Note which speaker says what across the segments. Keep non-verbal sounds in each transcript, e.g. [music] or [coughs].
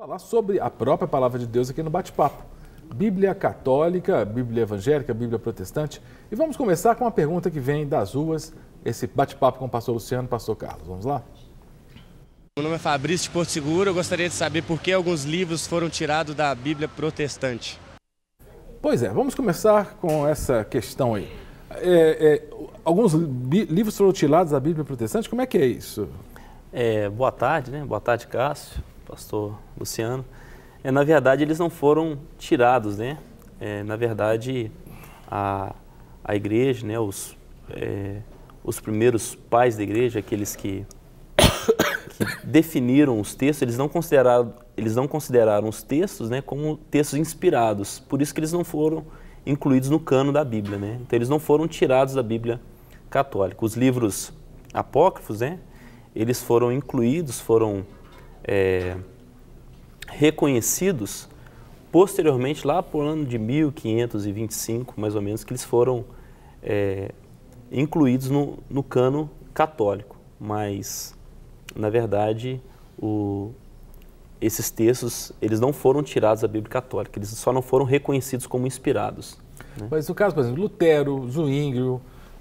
Speaker 1: falar sobre a própria palavra de Deus aqui no bate-papo. Bíblia católica, Bíblia evangélica, Bíblia protestante. E vamos começar com uma pergunta que vem das ruas, esse bate-papo com o pastor Luciano e pastor Carlos. Vamos lá?
Speaker 2: Meu nome é Fabrício de Porto Seguro. Eu gostaria de saber por que alguns livros foram tirados da Bíblia protestante.
Speaker 1: Pois é, vamos começar com essa questão aí. É, é, alguns li livros foram tirados da Bíblia protestante, como é que é isso? É, boa tarde, né? Boa tarde, Cássio pastor
Speaker 2: Luciano, é, na verdade eles não foram tirados, né? É, na verdade, a, a igreja, né, os, é, os primeiros pais da igreja, aqueles que, que, definiram os textos, eles não consideraram, eles não consideraram os textos né, como textos inspirados, por isso que eles não foram incluídos no cano da Bíblia. Né? Então, eles não foram tirados da Bíblia católica. Os livros apócrifos, né, eles foram incluídos, foram é, reconhecidos posteriormente, lá por ano de 1525, mais ou menos, que eles foram é, incluídos no, no cano católico. Mas, na verdade, o, esses textos eles não foram tirados da Bíblia Católica, eles só não foram reconhecidos como inspirados.
Speaker 1: Né? Mas no caso, por exemplo, Lutero, Zwinglio,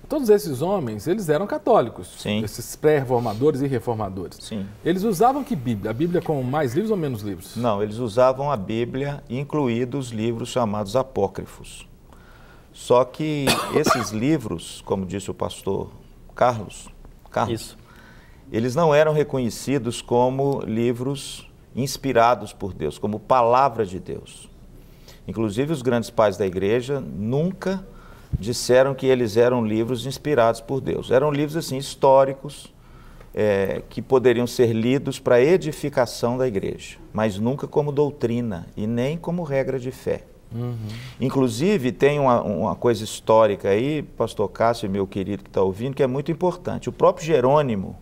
Speaker 1: Todos esses homens, eles eram católicos. Sim. Esses pré-reformadores e reformadores. Sim. Eles usavam que Bíblia? A Bíblia com mais livros ou menos livros? Não, eles usavam a Bíblia, incluídos livros chamados apócrifos.
Speaker 3: Só que [coughs] esses livros, como disse o pastor Carlos, Carlos Isso. eles não eram reconhecidos como livros inspirados por Deus, como palavra de Deus. Inclusive, os grandes pais da igreja nunca disseram que eles eram livros inspirados por Deus. Eram livros assim históricos é, que poderiam ser lidos para edificação da igreja, mas nunca como doutrina e nem como regra de fé. Uhum. Inclusive, tem uma, uma, coisa histórica aí, pastor Cássio, meu querido que está ouvindo, que é muito importante. O próprio Jerônimo,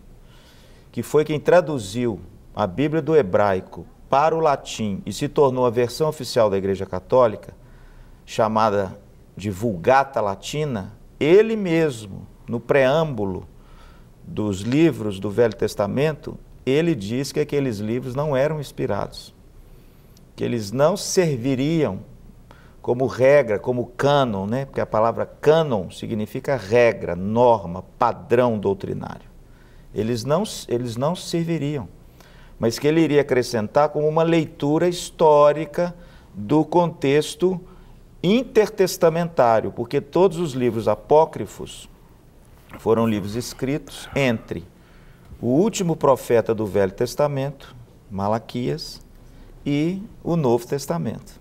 Speaker 3: que foi quem traduziu a Bíblia do hebraico para o latim e se tornou a versão oficial da Igreja Católica, chamada de Vulgata Latina, ele mesmo, no preâmbulo dos livros do Velho Testamento, ele diz que aqueles livros não eram inspirados, que eles não serviriam como regra, como cânon, né? porque a palavra cânon significa regra, norma, padrão doutrinário. Eles não, eles não serviriam, mas que ele iria acrescentar como uma leitura histórica do contexto intertestamentário, porque todos os livros apócrifos foram livros escritos entre o último profeta do Velho Testamento, Malaquias, e o Novo Testamento.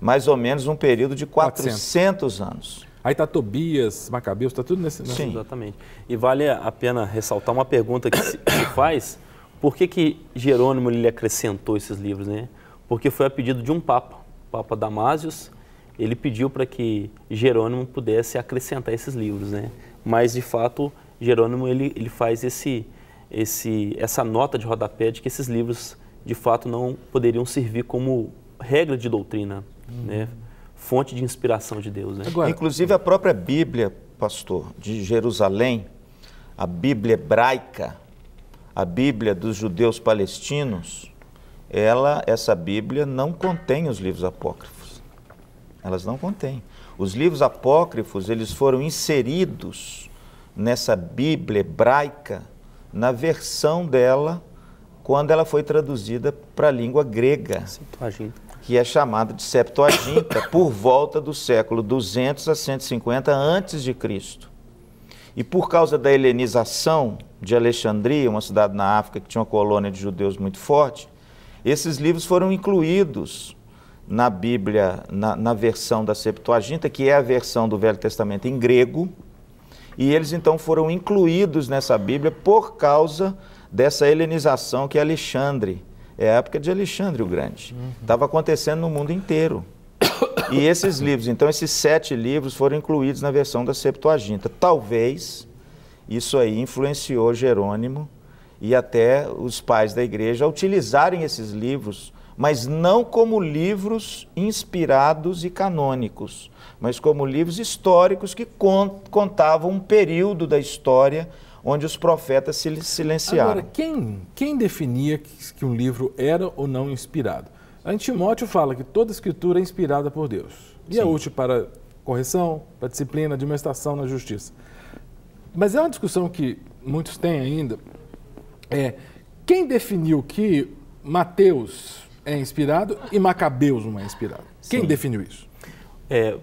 Speaker 3: Mais ou menos um período de 400, 400. anos. Aí está Tobias, Macabeus, está tudo nesse... Sim, exatamente. E vale a pena ressaltar
Speaker 2: uma pergunta que se, faz, por que, que Jerônimo lhe acrescentou esses livros, né? Porque foi a pedido de um papa, o Papa Damásios, ele pediu para que Jerônimo pudesse acrescentar esses livros, né? Mas de fato Jerônimo ele, ele faz esse, esse essa nota de rodapé de que esses livros de fato não poderiam servir como regra de doutrina, uhum. né? Fonte de inspiração de Deus, né? Agora,
Speaker 3: Inclusive a própria Bíblia, pastor, de Jerusalém, a Bíblia hebraica, a Bíblia dos judeus palestinos, ela essa Bíblia não contém os livros apócrifos. Elas não contêm. Os livros apócrifos, eles foram inseridos nessa Bíblia hebraica, na versão dela, quando ela foi traduzida para a língua grega, Septuaginta. que é chamada de Septuaginta, [coughs] por volta do século 200 a 150 antes de Cristo. E por causa da helenização de Alexandria, uma cidade na África que tinha uma colônia de judeus muito forte, esses livros foram incluídos na Bíblia, na, na, versão da Septuaginta, que é a versão do Velho Testamento em grego, e eles então foram incluídos nessa Bíblia por causa dessa helenização que é Alexandre, é a época de Alexandre o Grande, estava uhum. acontecendo no mundo inteiro. E esses livros, então esses sete livros foram incluídos na versão da Septuaginta. Talvez isso aí influenciou Jerônimo e até os pais da igreja a utilizarem esses livros mas não como livros inspirados e canônicos, mas como livros históricos que contavam um período da história onde os profetas
Speaker 1: se silenciaram. Agora, quem, quem definia que, um livro era ou não inspirado? Antimóteo fala que toda escritura é inspirada por Deus e é Sim. é útil para correção, para disciplina, administração na justiça. Mas é uma discussão que muitos têm ainda. É, quem definiu que Mateus é inspirado e Macabeus não é inspirado. Quem definiu isso?
Speaker 2: É,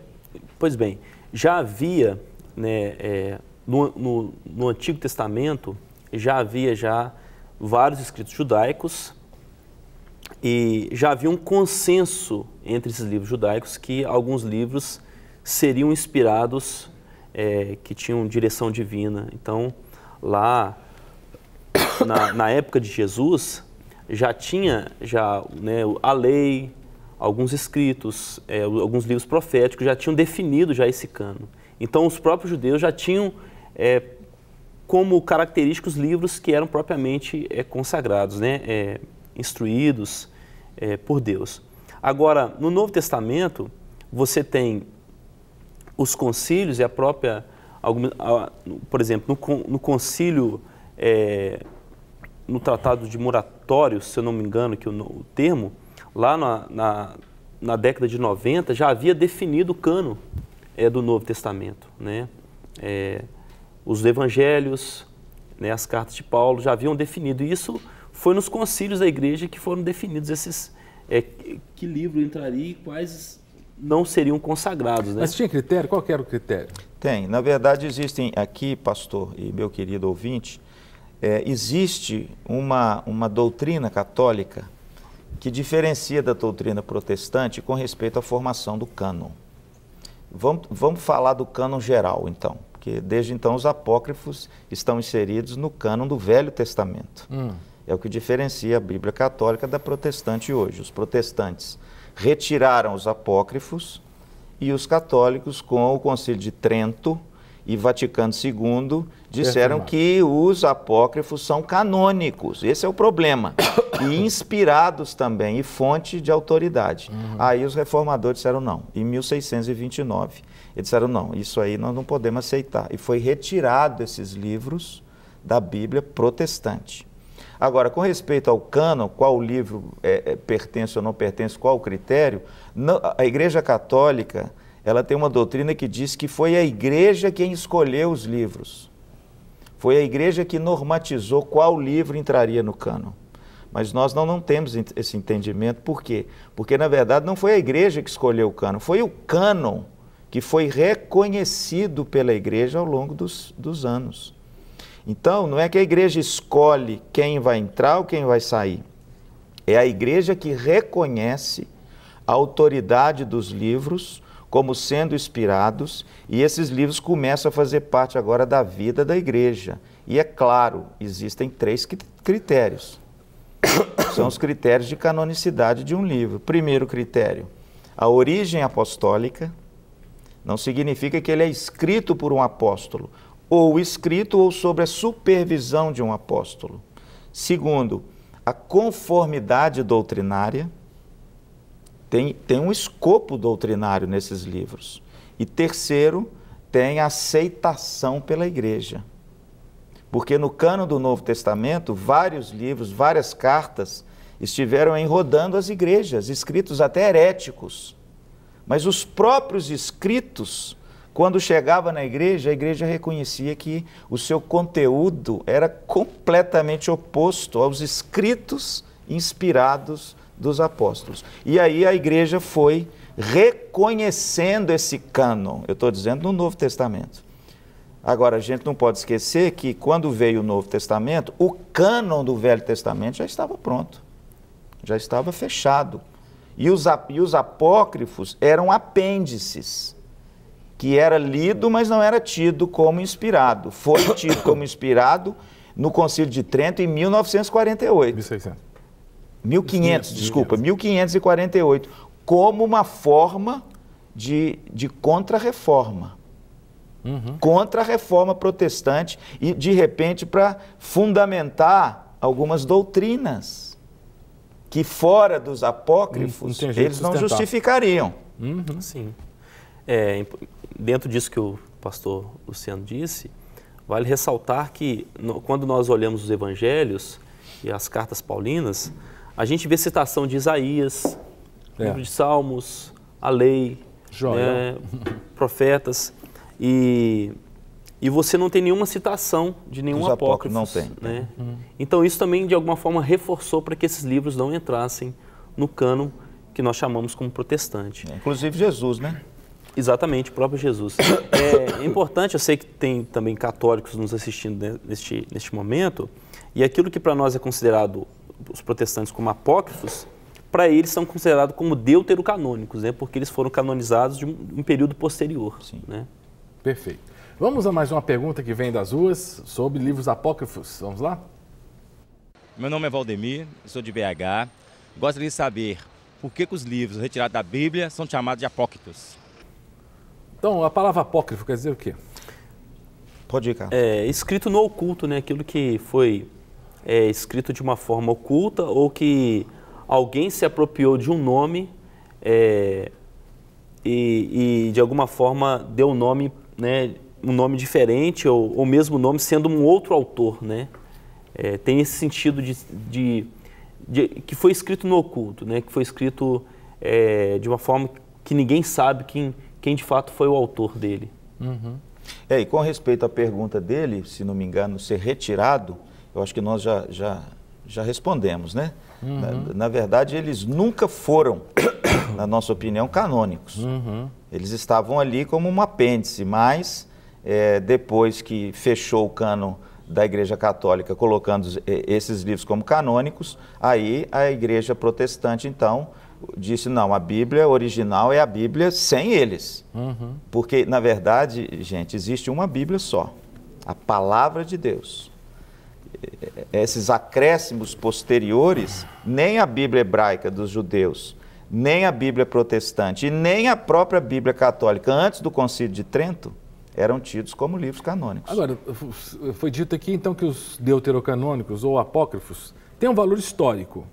Speaker 2: pois bem, já havia né, é, no, no, no, Antigo Testamento já havia já vários escritos judaicos e já havia um consenso entre esses livros judaicos que alguns livros seriam inspirados, é, que tinham direção divina. Então, lá na, na época de Jesus, já tinha já né, a lei, alguns escritos, é, alguns livros proféticos já tinham definido já esse cano. Então os próprios judeus já tinham é, como característicos livros que eram propriamente é, consagrados, né, é, instruídos é, por Deus. Agora no Novo Testamento você tem os concílios e a própria, por exemplo, no, no concílio, é, no Tratado de Moratória se eu não me engano que o, o termo, lá na, na, na, década de 90 já havia definido o cano é, do Novo Testamento. Né? É, os evangelhos, né, as cartas de Paulo já haviam definido. E isso foi nos concílios da igreja que foram definidos esses... É, que livro entraria e quais não seriam consagrados. Né? Mas
Speaker 1: tinha critério?
Speaker 3: Qual era o critério? Tem. Na verdade, existem aqui, pastor e meu querido ouvinte, é, existe uma, uma doutrina católica que diferencia da doutrina protestante com respeito à formação do cânon. Vamos, vamos falar do cânon geral, então, porque desde então os apócrifos estão inseridos no cânon do Velho Testamento. Hum. É o que diferencia a Bíblia católica da protestante hoje. Os protestantes retiraram os apócrifos e os católicos, com o Concílio de Trento, e Vaticano II disseram que os apócrifos são canônicos. Esse é o problema. E [coughs] inspirados também, e fonte de autoridade. Uhum. Aí os reformadores disseram não, em 1629. Eles disseram não, isso aí nós não podemos aceitar. E foi retirado esses livros da Bíblia protestante. Agora, com respeito ao cano, qual livro é, é, pertence ou não pertence, qual o critério, não, a Igreja Católica ela tem uma doutrina que diz que foi a igreja quem escolheu os livros. Foi a igreja que normatizou qual livro entraria no cânon. Mas nós não, não temos esse entendimento. Por quê? Porque, na verdade, não foi a igreja que escolheu o cânon, foi o cânon que foi reconhecido pela igreja ao longo dos, dos anos. Então, não é que a igreja escolhe quem vai entrar ou quem vai sair. É a igreja que reconhece a autoridade dos livros como sendo inspirados, e esses livros começam a fazer parte agora da vida da igreja. E é claro, existem três critérios. [coughs] São os critérios de canonicidade de um livro. Primeiro critério, a origem apostólica. Não significa que ele é escrito por um apóstolo, ou escrito ou sobre a supervisão de um apóstolo. Segundo, a conformidade doutrinária tem, tem um escopo doutrinário nesses livros. E terceiro, tem aceitação pela igreja. Porque no cano do Novo Testamento, vários livros, várias cartas estiveram enrodando as igrejas, escritos até heréticos. Mas os próprios escritos, quando chegava na igreja, a igreja reconhecia que o seu conteúdo era completamente oposto aos escritos inspirados dos apóstolos. E aí a igreja foi reconhecendo esse cânon, eu estou dizendo no Novo Testamento. Agora, a gente não pode esquecer que quando veio o Novo Testamento, o cânon do Velho Testamento já estava pronto, já estava fechado. E os, e os apócrifos eram apêndices, que era lido, mas não era tido como inspirado. Foi [coughs] tido como inspirado no Concílio de Trento em 1948. 1600. 1500, desculpa, 1548, como uma forma de, de contra-reforma. Uhum. Contra a reforma protestante e, de repente, para fundamentar algumas doutrinas que, fora dos apócrifos, não, não eles não justificariam. Uhum. Sim.
Speaker 2: É, dentro disso que o pastor Luciano disse, vale ressaltar que, no, quando nós olhamos os evangelhos e as cartas paulinas, a gente vê citação de Isaías, é. livro de Salmos, a lei, né, profetas. E, e você não tem nenhuma citação de nenhum apócrifo. Não tem. Né? Hum. Então isso também, de alguma forma, reforçou para que esses livros não entrassem no cano que nós chamamos como protestante. É, inclusive Jesus, né? Exatamente, o próprio Jesus. É, é importante, eu sei que tem também católicos nos assistindo neste, neste momento, e aquilo que para nós é considerado os protestantes como apócrifos, para eles são considerados como deuterocanônicos, né? porque eles foram canonizados de um, um período posterior. Sim.
Speaker 1: Né? Perfeito. Vamos a mais uma pergunta que vem das ruas sobre livros apócrifos. Vamos lá?
Speaker 3: Meu nome é Valdemir, sou de BH. Gostaria de saber
Speaker 2: por que, que os livros retirados da Bíblia são chamados de apócrifos? Então, a palavra apócrifo quer dizer o quê? Pode ir, cara. É, escrito no oculto, né? Aquilo que foi é, escrito de uma forma oculta ou que alguém se apropriou de um nome é, e, e, de alguma forma deu um nome, né, um nome diferente ou o mesmo nome sendo um outro autor, né? É, tem esse sentido de, de, de, que foi escrito no oculto, né? Que foi escrito é, de uma forma que ninguém sabe quem, quem de fato foi o autor
Speaker 3: dele. Uhum. É, e com respeito à pergunta dele, se não me engano, ser retirado, eu acho que nós já, já, já respondemos, né? Uhum. Na, na, verdade, eles nunca foram, [coughs] na nossa opinião, canônicos. Uhum. Eles estavam ali como um apêndice, mas é, depois que fechou o cano da Igreja Católica, colocando esses livros como canônicos, aí a Igreja Protestante, então, disse, não, a Bíblia original é a Bíblia sem eles. Uhum. Porque, na verdade, gente, existe uma Bíblia só, a Palavra de Deus esses acréscimos posteriores, nem a Bíblia hebraica dos judeus, nem a Bíblia protestante e nem a própria Bíblia católica antes do Concílio de Trento eram tidos como livros canônicos.
Speaker 1: Agora, foi dito aqui então que os deuterocanônicos ou apócrifos têm um valor histórico,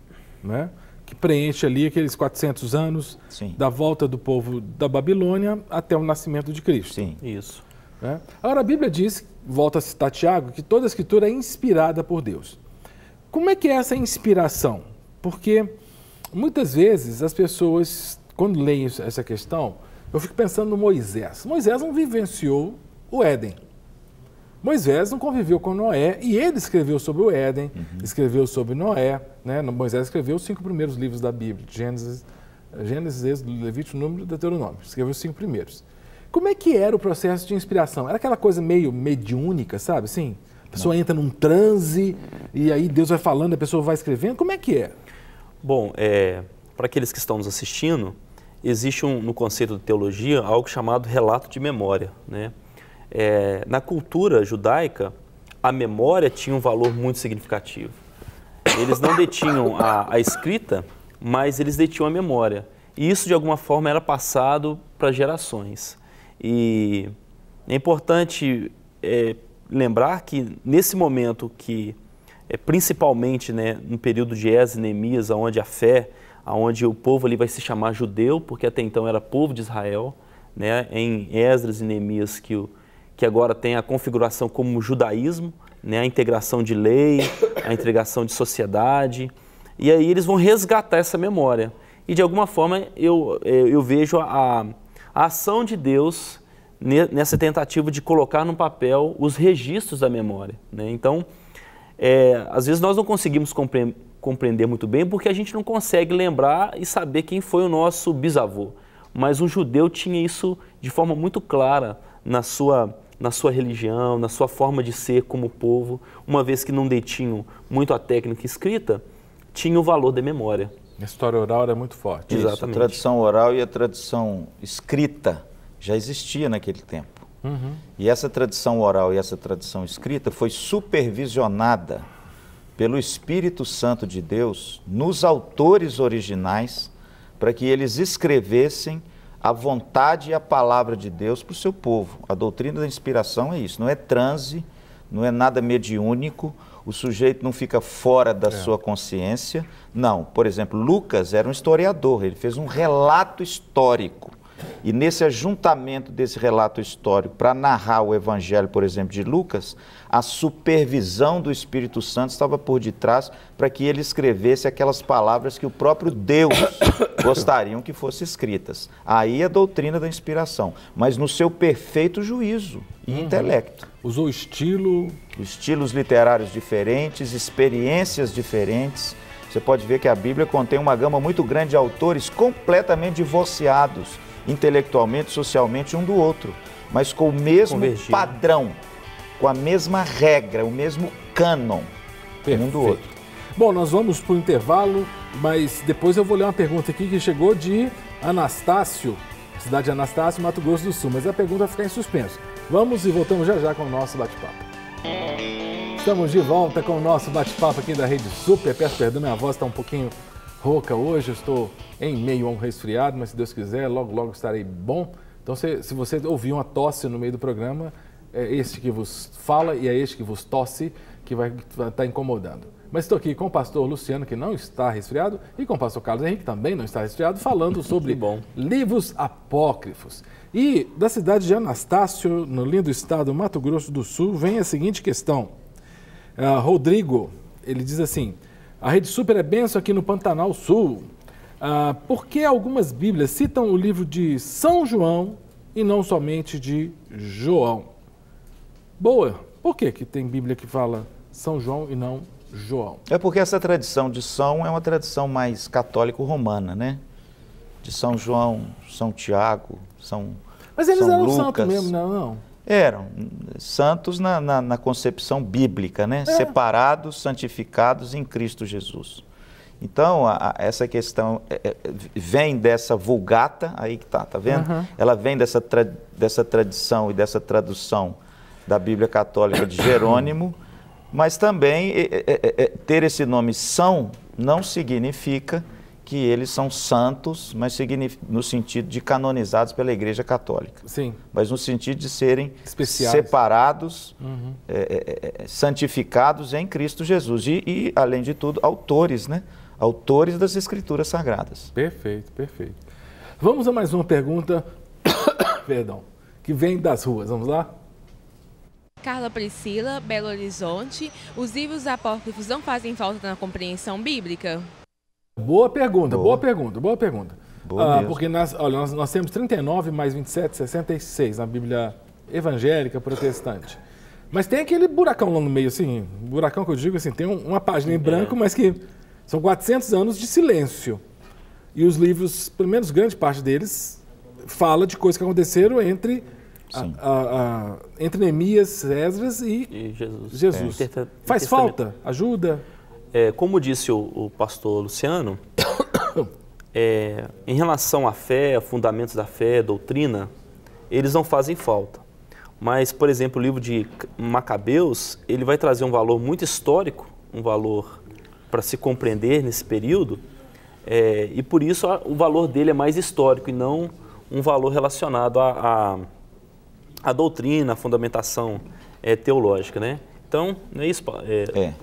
Speaker 1: né? que preenche ali aqueles 400 anos Sim. da volta do povo da Babilônia até o nascimento de Cristo. Sim. Isso. Né? Agora, a Bíblia diz volta a citar Tiago, que toda a escritura é inspirada por Deus. Como é que é essa inspiração? Porque muitas vezes as pessoas, quando leem essa questão, eu fico pensando no Moisés. Moisés não vivenciou o Éden. Moisés não conviveu com Noé e ele escreveu sobre o Éden, uhum. escreveu sobre Noé. Né? Moisés escreveu os cinco primeiros livros da Bíblia: Gênesis, Gênesis Êxodo, Levítico, Número e Deuteronômio. Escreveu os cinco primeiros. Como é que era o processo de inspiração? Era aquela coisa meio mediúnica, sabe? Sim, a pessoa Não. entra num transe e aí Deus vai falando, a pessoa vai escrevendo. Como é que é? Bom,
Speaker 2: é, para aqueles que estão nos assistindo, existe um, no conceito de teologia algo chamado relato de memória. Né? É, na cultura judaica, a memória tinha um valor muito significativo. Eles não detinham a, a escrita, mas eles detinham a memória. E isso, de alguma forma, era passado para gerações. E é importante é, lembrar que nesse momento que, é, principalmente né, no período de e Neemias, onde a fé, onde o povo ali vai se chamar judeu, porque até então era povo de Israel, né, em Esdras e Neemias, que, o, que agora tem a configuração como judaísmo, né, a integração de lei, a integração de sociedade, e aí eles vão resgatar essa memória. E de alguma forma eu, é, eu vejo a, a ação de Deus nessa tentativa de colocar no papel os registros da memória. Né? Então, é, às vezes nós não conseguimos compre compreender muito bem porque a gente não consegue lembrar e saber quem foi o nosso bisavô. Mas um judeu tinha isso de forma muito clara na sua, na sua religião, na sua forma de ser como povo, uma vez que não detinham muito a técnica escrita, tinha o valor da memória. A história oral era muito
Speaker 3: forte. Exatamente. Isso, a tradição oral e a tradição escrita já existia naquele tempo. Uhum. E essa tradição oral e essa tradição escrita foi supervisionada pelo Espírito Santo de Deus nos autores originais para que eles escrevessem a vontade e a palavra de Deus para o seu povo. A doutrina da inspiração é isso, não é transe, não é nada mediúnico, o sujeito não fica fora da é. sua consciência. Não. Por exemplo, Lucas era um historiador, ele fez um relato histórico. E nesse ajuntamento desse relato histórico, para narrar o evangelho, por exemplo, de Lucas, a supervisão do Espírito Santo estava por detrás para que ele escrevesse aquelas palavras que o próprio Deus [coughs] gostariam que fossem escritas. Aí a é doutrina da inspiração, mas no seu perfeito juízo e uhum. intelecto. Usou estilo, estilos literários diferentes, experiências diferentes. Você pode ver que a Bíblia contém uma gama muito grande de autores completamente divorciados, intelectualmente, socialmente, um do outro,
Speaker 1: mas com o mesmo padrão, com a mesma regra, o mesmo cânon, um do outro. Bom, nós vamos para o intervalo, mas depois eu vou ler uma pergunta aqui que chegou de Anastácio, cidade de Anastácio, Mato Grosso do Sul, mas a pergunta vai ficar em suspenso. Vamos e voltamos já já com o nosso bate-papo. Estamos de volta com o nosso bate-papo aqui da Rede Super. Peço perdão, minha voz está um pouquinho rouca hoje. Eu estou em meio a um resfriado, mas se Deus quiser, logo, logo estarei bom. Então, se, se você ouvir uma tosse no meio do programa, é este que vos fala e é este que vos tosse que vai estar tá incomodando. Mas estou aqui com o pastor Luciano, que não está resfriado, e com o pastor Carlos Henrique, que também não está resfriado, falando [laughs] sobre livros apócrifos. E da cidade de Anastácio, no lindo estado Mato Grosso do Sul, vem a seguinte questão. Uh, Rodrigo, ele diz assim, a Rede Super é benção aqui no Pantanal Sul. Uh, por que algumas bíblias citam o livro de São João e não somente de João? Boa, por que, que tem bíblia que fala São João e não João?
Speaker 3: É porque essa tradição de São é uma tradição mais católico-romana, né? De São João, São Tiago, são Mas eles São eram Lucas. santos mesmo, não? É não. Eram santos na, na, na concepção bíblica, né? É. Separados, santificados em Cristo Jesus. Então, a, a, essa questão é, é vem dessa vulgata, aí que tá, tá vendo? Uhum. Ela vem dessa, tra, dessa tradição e dessa tradução da Bíblia Católica de Jerônimo, mas também é, é, é ter esse nome São não significa que eles são santos, mas no sentido de canonizados pela Igreja Católica. Sim. Mas no sentido de serem Especiais. separados, uhum. É é, é, é, santificados em Cristo Jesus. E, e, além de tudo, autores, né? Autores das Escrituras Sagradas.
Speaker 1: Perfeito, perfeito. Vamos a mais uma pergunta, [coughs] perdão, que vem das ruas. Vamos lá? Carla Priscila, Belo Horizonte. Os livros apócrifos não fazem falta na compreensão bíblica? Boa pergunta, boa, boa pergunta, boa pergunta. Boa ah, porque nós, olha, nós, nós, temos 39 mais 27, 66 na Bíblia evangélica protestante. Mas tem aquele buracão lá no meio, assim, buracão que eu digo assim, tem uma página em é. branco, mas que são 400 anos de silêncio. E os livros, pelo menos grande parte deles, fala de coisas que aconteceram entre a, a, a, entre Neemias, Esdras e, e Jesus. Jesus. É. Faz falta?
Speaker 2: Ajuda? É, como disse o, o pastor Luciano, [coughs] é, em relação à fé, fundamentos da fé, doutrina, eles não fazem falta. Mas, por exemplo, o livro de Macabeus, ele vai trazer um valor muito histórico, um valor para se compreender nesse período, é, e por isso o valor dele é mais histórico e não um valor relacionado à, doutrina, à fundamentação é, teológica, né? Então, não é isso, é,
Speaker 3: é.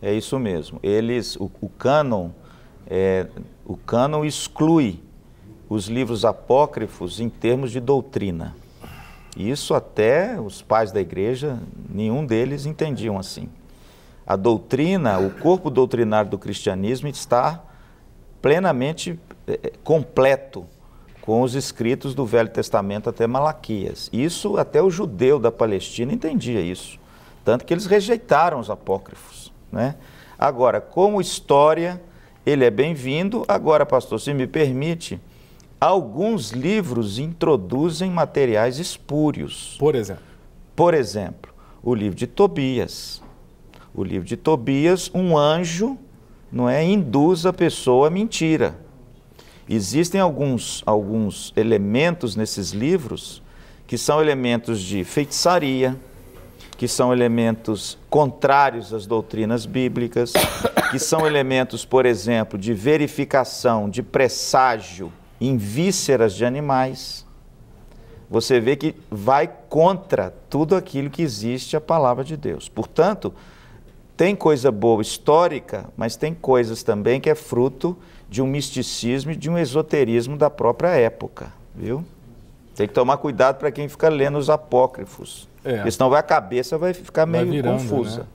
Speaker 3: É isso mesmo. Eles, o, o cânon, é, o canon exclui os livros apócrifos em termos de doutrina. Isso até os pais da igreja, nenhum deles entendiam assim. A doutrina, o corpo doutrinário do cristianismo está plenamente é, é, completo com os escritos do Velho Testamento até Malaquias. Isso até o judeu da Palestina entendia isso. Tanto que eles rejeitaram os apócrifos. Né? Agora, como história, ele é bem-vindo. Agora, pastor, se me permite, alguns livros introduzem materiais espúrios. Por exemplo? Por exemplo, o livro de Tobias. O livro de Tobias, um anjo, não é, induz a pessoa à mentira. Existem alguns, alguns elementos nesses livros que são elementos de feitiçaria, que são elementos contrários às doutrinas bíblicas, [coughs] que são elementos, por exemplo, de verificação, de presságio em vísceras de animais. Você vê que vai contra tudo aquilo que existe a palavra de Deus. Portanto, tem coisa boa histórica, mas tem coisas também que é fruto de um misticismo e de um esoterismo da própria época, viu? Tem que tomar cuidado para quem fica lendo os apócrifos. É. Porque senão a cabeça vai ficar vai meio virando, confusa. Né?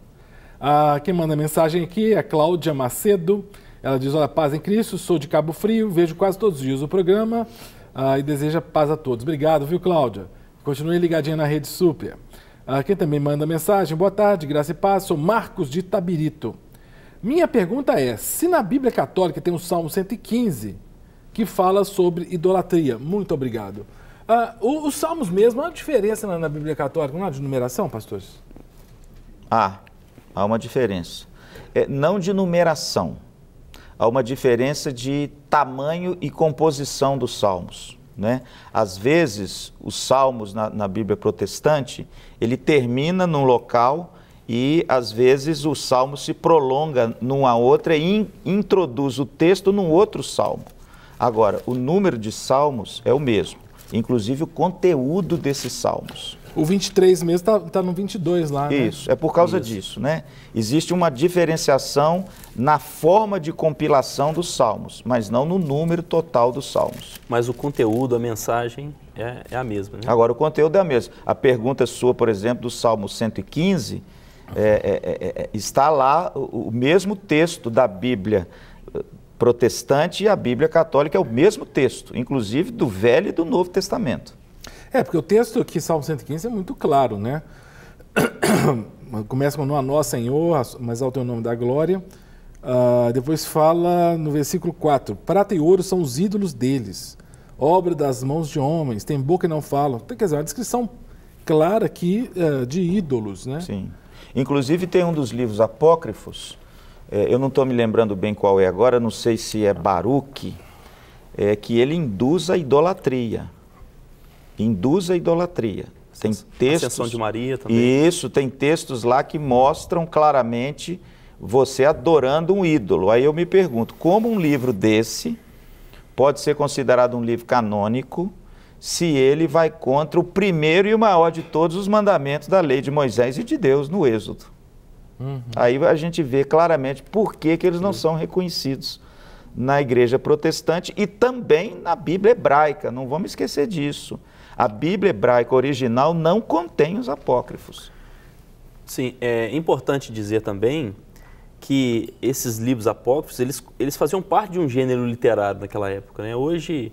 Speaker 1: Ah, quem manda mensagem aqui é Cláudia Macedo. Ela diz: Olha, paz em Cristo, sou de Cabo Frio, vejo quase todos os dias o programa ah, e deseja paz a todos. Obrigado, viu, Cláudia? Continue ligadinha na Rede Súplia. Ah, quem também manda mensagem: Boa tarde, graça e paz, sou Marcos de Tabirito. Minha pergunta é: se na Bíblia Católica tem o Salmo 115 que fala sobre idolatria? Muito obrigado. Ah, os salmos mesmo, há diferença na, na, Bíblia Católica, não há de numeração, pastores?
Speaker 3: Há, há uma diferença. É, não de numeração, há uma diferença de tamanho e composição dos salmos. Né? Às vezes, os salmos na, na Bíblia protestante, ele termina num local e às vezes o salmo se prolonga numa outra e in, introduz o texto num outro salmo. Agora, o número de salmos é o mesmo inclusive o conteúdo desses salmos. O 23 mesmo está tá no 22 lá, né? Isso, é por causa Isso. disso, né? Existe uma diferenciação na forma de compilação dos salmos, mas não no número total dos salmos.
Speaker 2: Mas o conteúdo, a mensagem é, é a mesma, né? Agora,
Speaker 3: o conteúdo é a mesma. A pergunta sua, por exemplo, do Salmo 115, é é, é, é, está lá o, o mesmo texto da Bíblia protestante e a Bíblia católica é o mesmo texto, inclusive do Velho e do Novo Testamento.
Speaker 1: É, porque o texto aqui, Salmo 115, é muito claro, né? [coughs] Começa com a nós, Senhor, mas ao teu nome da glória. Uh, depois fala no versículo 4: Prata e ouro são os ídolos deles, obra das mãos de homens, tem boca e não falam. Tem, então, quer dizer, é uma descrição clara aqui uh, de ídolos, né? Sim. Inclusive tem um dos livros
Speaker 3: apócrifos é, eu não estou me lembrando bem qual é agora, não sei se é Baruque, é, que ele induz a idolatria. Induz a idolatria. Tem textos, Ascensão de Maria também. Isso, tem textos lá que mostram claramente você adorando um ídolo. Aí eu me pergunto, como um livro desse pode ser considerado um livro canônico se ele vai contra o primeiro e o maior de todos os mandamentos da lei de Moisés e de Deus no Êxodo? Uhum. Aí a gente vê claramente por que, que eles não são reconhecidos na igreja protestante e também na Bíblia hebraica, não vamos esquecer disso. A Bíblia hebraica original não contém os apócrifos. Sim, é importante dizer também
Speaker 2: que esses livros apócrifos, eles, eles faziam parte de um gênero literário naquela época. Né? Hoje,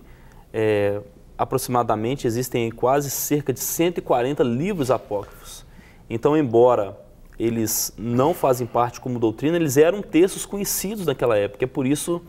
Speaker 2: é, aproximadamente, existem quase cerca de 140 livros apócrifos. Então, embora eles não fazem parte como doutrina, eles eram textos conhecidos naquela época. É por isso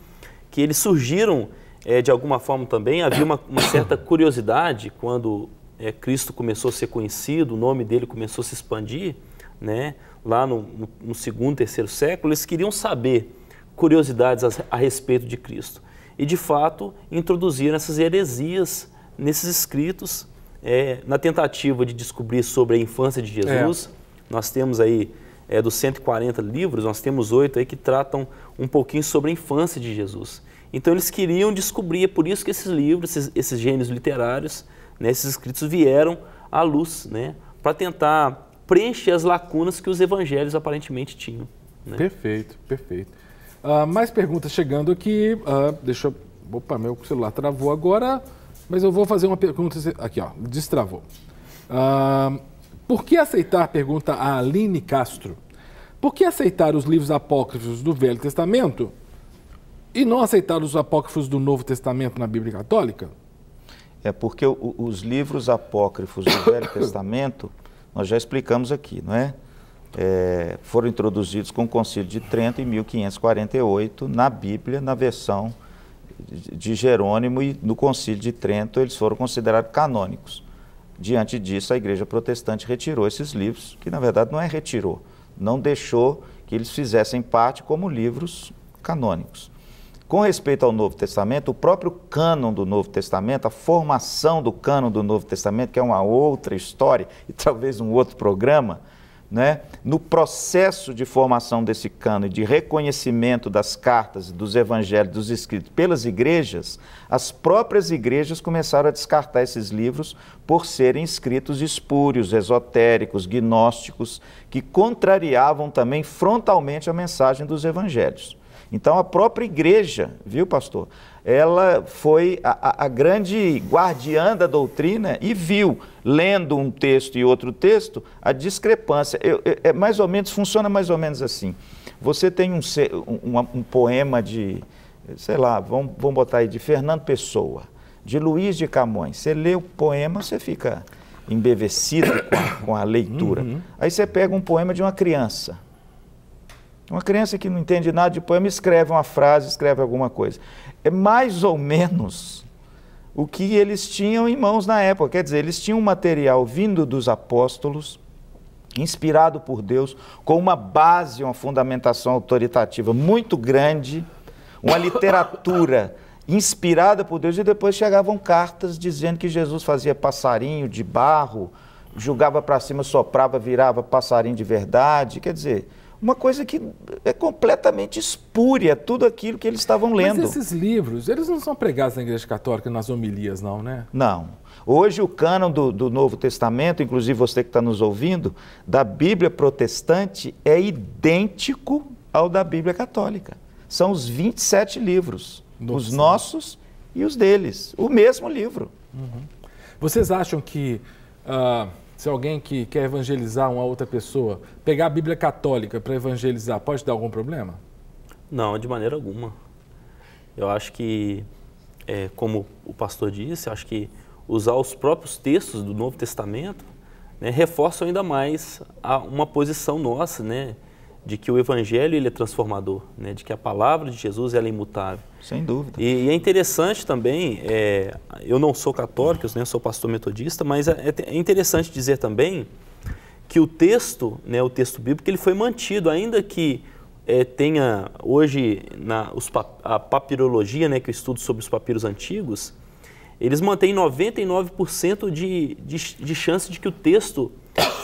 Speaker 2: que eles surgiram é, de alguma forma também. Havia uma, uma certa curiosidade quando é, Cristo começou a ser conhecido, o nome dele começou a se expandir, né? lá no, no, no segundo, terceiro século, eles queriam saber curiosidades a, a respeito de Cristo. E, de fato, introduziram essas heresias nesses escritos é, na tentativa de descobrir sobre a infância de é. Jesus, nós temos aí, é, dos 140 livros, nós temos oito aí que tratam um pouquinho sobre a infância de Jesus. Então eles queriam descobrir, é por isso que esses livros, esses, esses gênios literários, né, esses escritos vieram à luz, né, para tentar preencher as lacunas que os evangelhos aparentemente tinham.
Speaker 1: Né? Perfeito, perfeito. Uh, mais perguntas chegando aqui. Uh, deixa eu... Opa, meu celular travou agora, mas eu vou fazer uma pergunta. Aqui, ó, destravou. Uh, por que aceitar, pergunta a Aline Castro, por que aceitar os livros apócrifos do Velho Testamento e não aceitar os apócrifos do Novo Testamento na Bíblia Católica? É porque os livros apócrifos do Velho [coughs]
Speaker 3: Testamento, nós já explicamos aqui, não é? é? foram introduzidos com o Concílio de Trento em 1548 na Bíblia, na versão de Jerônimo, e no Concílio de Trento eles foram considerados canônicos. Diante disso, a igreja protestante retirou esses livros, que na verdade não é retirou, não deixou que eles fizessem parte como livros canônicos. Com respeito ao Novo Testamento, o próprio cânon do Novo Testamento, a formação do cânon do Novo Testamento, que é uma outra história e talvez um outro programa, né, no processo de formação desse e de reconhecimento das cartas, dos evangelhos, dos escritos pelas igrejas, as próprias igrejas começaram a descartar esses livros por serem escritos espúrios, esotéricos, gnósticos, que contrariavam também frontalmente a mensagem dos evangelhos. Então a própria igreja, viu, pastor? ela foi a, a, grande guardiã da doutrina e viu, lendo um texto e outro texto, a discrepância. Eu, eu, é mais ou menos, funciona mais ou menos assim. Você tem um, um, um poema de, sei lá, vamos, vamos botar aí, de Fernando Pessoa, de Luiz de Camões. Você lê o poema, você fica embevecido com a, com a leitura. Uhum. Aí você pega um poema de uma criança uma criança que não entende nada de poema escreve uma frase, escreve alguma coisa. É mais ou menos o que eles tinham em mãos na época. Quer dizer, eles tinham um material vindo dos apóstolos, inspirado por Deus, com uma base, uma fundamentação autoritativa muito grande, uma [laughs] literatura inspirada por Deus, e depois chegavam cartas dizendo que Jesus fazia passarinho de barro, julgava para cima, soprava, virava passarinho de verdade. Quer dizer, uma coisa que é completamente espúria, tudo aquilo que eles estavam lendo. Mas
Speaker 1: esses livros, eles não são pregados na Igreja Católica nas homilias, não, né? Não. Hoje o cânon do, do Novo Testamento,
Speaker 3: inclusive você que está nos ouvindo, da Bíblia protestante é idêntico ao da Bíblia católica. São os 27 livros, Nossa. os nossos
Speaker 1: e os deles, o mesmo livro. Uhum. Vocês acham que... Uh se alguém que quer evangelizar uma outra pessoa, pegar a Bíblia católica para evangelizar, pode dar algum problema?
Speaker 2: Não, de maneira alguma. Eu acho que, é, como o pastor disse, acho que usar os próprios textos do Novo Testamento né, ainda mais a, uma posição nossa, né? de que o evangelho ele é transformador, né? de que a palavra de Jesus ela é imutável. Sem dúvida. E, e é interessante também, é, eu não sou católico, né? sou pastor metodista, mas é, é, é, interessante dizer também que o texto, né, o texto bíblico, ele foi mantido, ainda que é, tenha hoje na, os, a papirologia, né, que eu estudo sobre os papiros antigos, eles mantêm 99% de, de, de chance de que o texto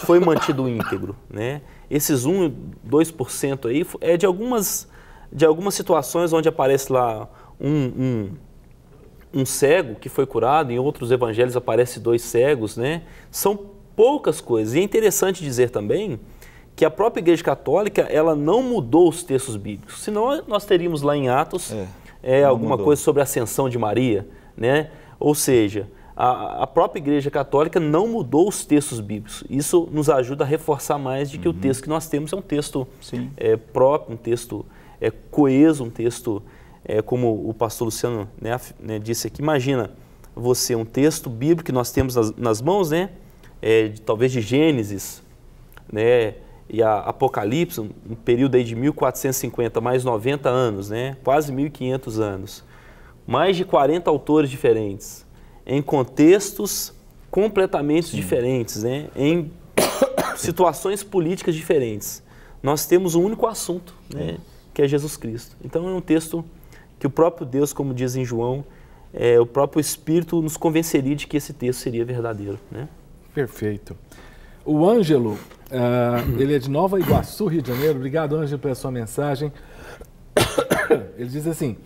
Speaker 2: foi mantido íntegro, né? Esses 1, 2% aí é de algumas, de algumas situações onde aparece lá um, um, um cego que foi curado, em outros evangelhos aparece dois cegos, né? São poucas coisas. E é interessante dizer também que a própria Igreja Católica ela não mudou os textos bíblicos. Senão nós teríamos lá em Atos é, é alguma mudou. coisa sobre a ascensão de Maria, né? Ou seja, a, a, própria Igreja Católica não mudou os textos bíblicos. Isso nos ajuda a reforçar mais de que uhum. o texto que nós temos é um texto é, próprio, um texto é, coeso, um texto, é, como o pastor Luciano né, né, disse aqui. Imagina você um texto bíblico que nós temos nas, nas mãos, né? É, de, talvez de Gênesis, né? e a Apocalipse, um período aí de 1450 mais 90 anos, né? quase 1500 anos. Mais de 40 autores diferentes em contextos completamente Sim. diferentes, né? em [coughs] situações políticas diferentes. Nós temos um único assunto, né? que é Jesus Cristo. Então é um texto que o próprio Deus, como diz em João, é, o próprio Espírito nos convenceria de que esse texto seria verdadeiro. Né?
Speaker 1: Perfeito. O Ângelo, uh, [coughs] ele é de Nova Iguaçu, Rio de Janeiro. Obrigado, Ângelo, pela sua mensagem. [coughs] Ele diz assim: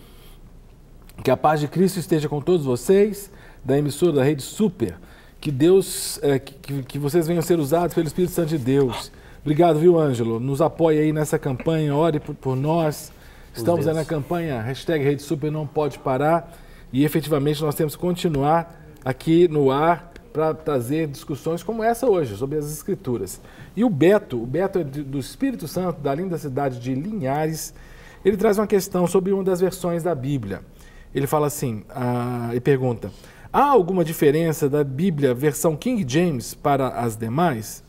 Speaker 1: Que a paz de Cristo esteja com todos vocês da emissora, da rede Super. Que Deus, é, que, que vocês venham ser usados pelo Espírito Santo de Deus. Obrigado, viu, Ângelo? Nos apoie aí nessa campanha, ore por, por nós. Estamos aí na campanha, hashtag Rede Super não pode parar. E efetivamente nós temos que continuar aqui no ar para trazer discussões como essa hoje, sobre as escrituras. E o Beto, o Beto é do Espírito Santo, da linda cidade de Linhares, ele traz uma questão sobre uma das versões da Bíblia. Ele fala assim, ah, e pergunta, Há alguma diferença da Bíblia versão King James para as demais?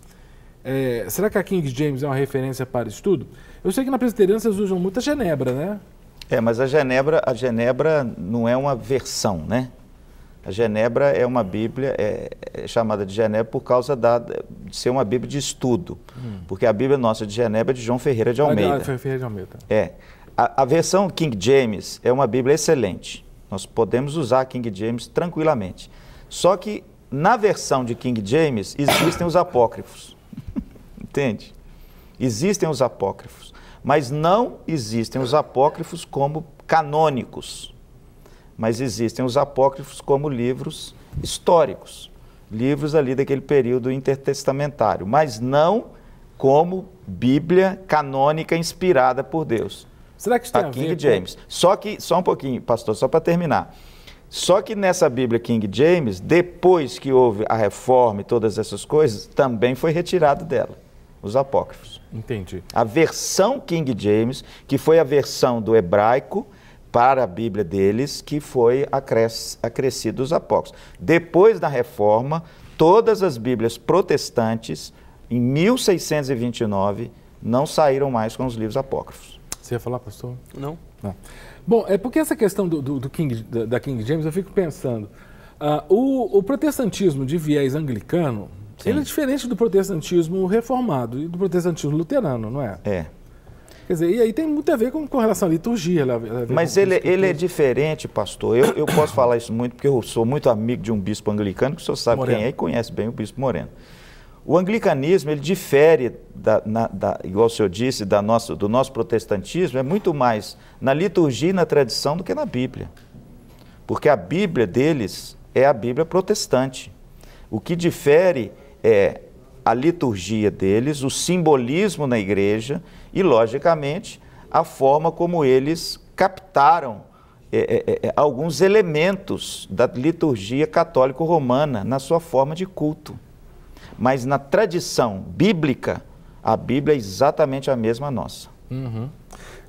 Speaker 1: É, será que a King James é uma referência para estudo? Eu sei que na presbiteriana vocês usam muita Genebra, né? É, mas a Genebra, a Genebra não é uma versão,
Speaker 3: né? A Genebra é uma Bíblia, é, é chamada de Genebra por causa da, de ser uma Bíblia de estudo. Hum. Porque a Bíblia nossa de Genebra é de João Ferreira de Almeida. Ah,
Speaker 1: Ferreira de Almeida.
Speaker 3: É. A, a versão King James é uma Bíblia excelente nós podemos usar King James tranquilamente. Só que na versão de King James existem os apócrifos. [laughs] Entende? Existem os apócrifos, mas não existem os apócrifos como canônicos. Mas existem os apócrifos como livros históricos, livros ali daquele período intertestamentário, mas não como Bíblia canônica inspirada por Deus. Será que está a King James. Só que, só um pouquinho, pastor, só para terminar. Só que nessa Bíblia King James, depois que houve a reforma e todas essas coisas, também foi retirado dela os apócrifos. Entendi. A versão King James, que foi a versão do hebraico para a Bíblia deles, que foi acres, acrescida os apócrifos. Depois da reforma, todas as Bíblias protestantes, em 1629, não saíram mais com os livros apócrifos.
Speaker 1: Você ia falar, pastor? Não. Não. Bom, é porque essa questão do, do, do King, da King James, eu fico pensando. Uh, o, o, protestantismo de viés anglicano, Sim. ele é diferente do protestantismo reformado e do protestantismo luterano, não é? É. Quer dizer, e aí tem muito a ver com, com relação à liturgia. Mas ele, ele é
Speaker 3: diferente, pastor. Eu, eu posso falar isso muito, porque eu sou muito amigo de um bispo anglicano, que o senhor sabe Moreno. quem é e conhece bem o bispo Moreno. O anglicanismo, ele difere, da, na, da, igual o senhor disse, da nosso, do nosso protestantismo, é muito mais na liturgia e na tradição do que na Bíblia. Porque a Bíblia deles é a Bíblia protestante. O que difere é a liturgia deles, o simbolismo na igreja e, logicamente, a forma como eles captaram é, é, é, é alguns elementos da liturgia católico-romana na sua forma de culto. Mas na tradição bíblica, a Bíblia é exatamente a mesma nossa.
Speaker 1: Uhum.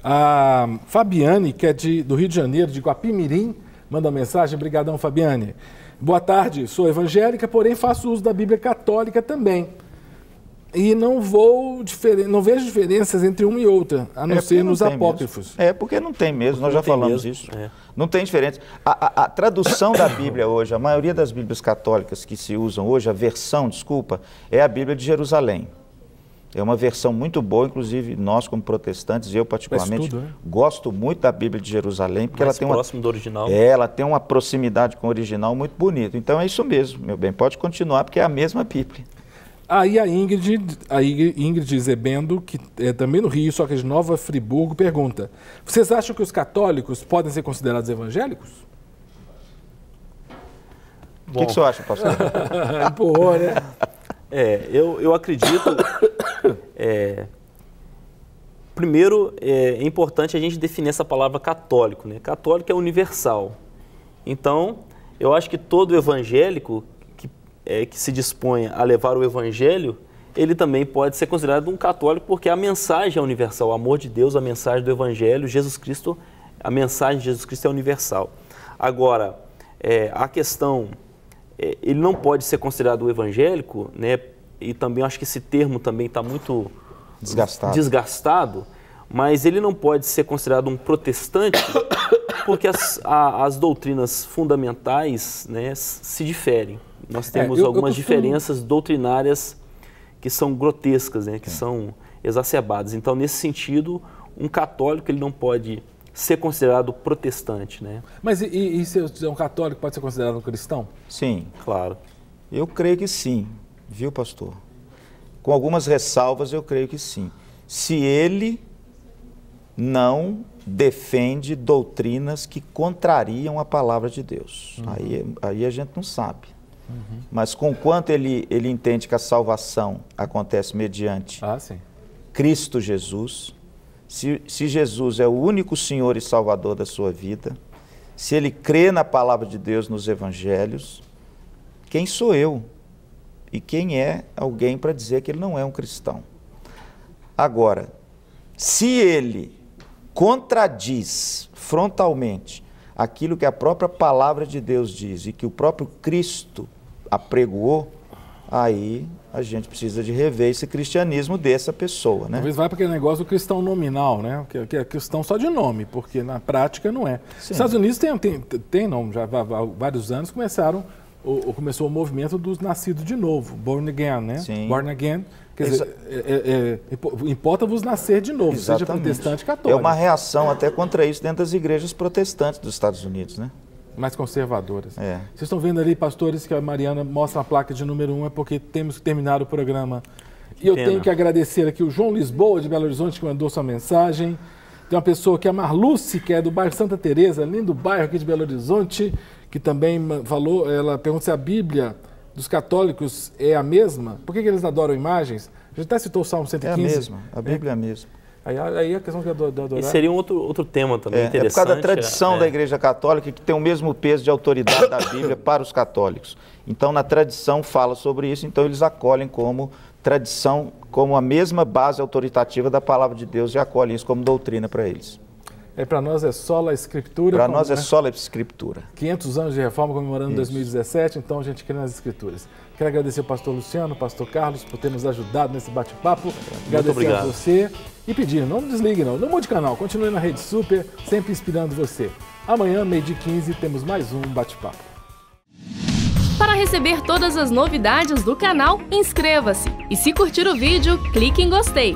Speaker 1: A Fabiane, que é de, do Rio de Janeiro, de Guapimirim, manda mensagem. Obrigadão, Fabiane. Boa tarde, sou evangélica, porém faço uso da Bíblia católica também e não vou diferen... não vejo diferenças entre uma e outra, a não é ser nos não apócrifos. Mesmo. É
Speaker 3: porque não tem mesmo, porque nós já falamos mesmo. isso. É. Não tem diferença. A, a, a tradução da Bíblia hoje, a maioria das Bíblias católicas que se usam hoje, a versão, desculpa, é a Bíblia de Jerusalém. É uma versão muito boa, inclusive nós como protestantes, eu particularmente tudo, né? gosto muito da Bíblia de Jerusalém, porque ela tem próximo
Speaker 2: uma, do original. É, ela
Speaker 3: tem uma proximidade com o original muito bonita Então é isso mesmo, meu bem, pode continuar porque é a mesma Bíblia.
Speaker 1: Aí a Ingrid, a Ingrid Zebendo, que é também no Rio, só que é de Nova Friburgo, pergunta: Vocês acham que os católicos podem ser considerados evangélicos? O que, que você acha, pastor? Boa, [laughs] né?
Speaker 2: É, eu, eu acredito. [coughs] É, primeiro, é, é, importante a gente definir essa palavra católico. Né? Católico é universal. Então, eu acho que todo evangélico é, que se dispõe a levar o evangelho, ele também pode ser considerado um católico, porque a mensagem é universal, o amor de Deus, a mensagem do evangelho, Jesus Cristo, a mensagem de Jesus Cristo é universal. Agora, é, a questão, é, ele não pode ser considerado evangélico, né? E também acho que esse termo também está muito desgastado. desgastado, mas ele não pode ser considerado um protestante, [coughs] porque as, a, as doutrinas fundamentais né, se diferem nós temos é, eu, algumas eu costumo... diferenças doutrinárias que são grotescas, né? que são exacerbadas. Então, nesse sentido, um católico ele não pode ser considerado protestante. Né?
Speaker 1: Mas e, e, se um católico pode ser considerado um cristão? Sim. Claro. Eu creio que sim, viu, pastor?
Speaker 3: Com algumas ressalvas, eu creio que sim. Se ele não defende doutrinas que contrariam a palavra de Deus, uhum. aí, aí a gente não sabe. Mas com quanto ele, ele entende que a salvação acontece mediante ah, Cristo Jesus, se, se Jesus é o único Senhor e Salvador da sua vida, se ele crê na palavra de Deus nos evangelhos, quem sou eu? E quem é alguém para dizer que ele não é um cristão? Agora, se ele contradiz frontalmente aquilo que a própria palavra de Deus diz e que o próprio Cristo apregoou, aí a gente precisa de rever esse cristianismo dessa pessoa, né? Talvez
Speaker 1: vai para aquele negócio do cristão nominal, né? Que é cristão só de nome, porque na prática não é. Os Estados Unidos tem, tem, tem não, já há vários anos começaram, ou, começou o movimento dos nascidos de novo, born again, né? Sim. Born again, Quer dizer, é, é, é importa-vos nascer de novo, Exatamente. seja protestante católico. É uma
Speaker 3: reação até contra isso dentro das igrejas protestantes dos Estados Unidos, né?
Speaker 1: Mais conservadoras. É. Vocês estão vendo ali, pastores, que a Mariana mostra a placa de número 1, um, é porque temos que terminar o programa. Que e eu pena. tenho que agradecer aqui o João Lisboa, de Belo Horizonte, que mandou sua mensagem. Tem uma pessoa que é a Marluce, que é do bairro Santa Teresa, lindo bairro aqui de Belo Horizonte, que também falou, ela pergunta se a Bíblia dos católicos é a mesma? Por que, que eles adoram imagens? A gente até citou o Salmo 115. É a mesma, a Bíblia é, é a mesma. Aí, aí, a questão de adorar... E seria
Speaker 3: um outro, outro tema também é, interessante. É por causa da né? tradição é. da Igreja Católica, que tem o mesmo peso de autoridade da Bíblia [coughs] para os católicos. Então, na tradição fala sobre isso, então eles acolhem como tradição, como a mesma base autoritativa da palavra de Deus e acolhem isso como doutrina para eles.
Speaker 1: É, para nós é só a escritura. Para nós é né? só
Speaker 3: a escritura.
Speaker 1: 500 anos de reforma comemorando Isso. 2017, então a gente crê nas escrituras. Quero agradecer ao pastor Luciano, ao pastor Carlos por ter nos ajudado nesse bate-papo. Agradecer obrigado. a você e pedir, não desligue não, não mude canal, continue na Rede Super, sempre inspirando você. Amanhã, meio-dia 15, temos mais um bate-papo.
Speaker 3: Para receber todas as novidades do canal, inscreva-se. E se curtir o vídeo, clique em gostei.